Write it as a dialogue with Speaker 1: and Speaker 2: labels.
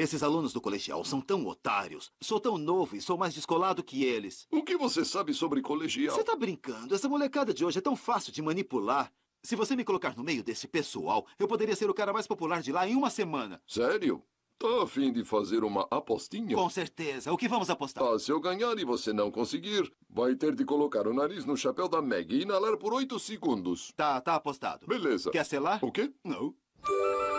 Speaker 1: Esses alunos do colegial são tão otários. Sou tão novo e sou mais descolado que eles. O que você sabe sobre colegial? Você tá brincando? Essa molecada de hoje é tão fácil de manipular. Se você me colocar no meio desse pessoal, eu poderia ser o cara mais popular de lá em uma semana. Sério?
Speaker 2: Tá a fim de fazer uma apostinha? Com certeza. O que vamos apostar? Ah, se eu ganhar e você não conseguir, vai ter de colocar o nariz no chapéu da Meg e inalar por oito segundos. Tá, tá apostado. Beleza. Quer selar? O quê? Não.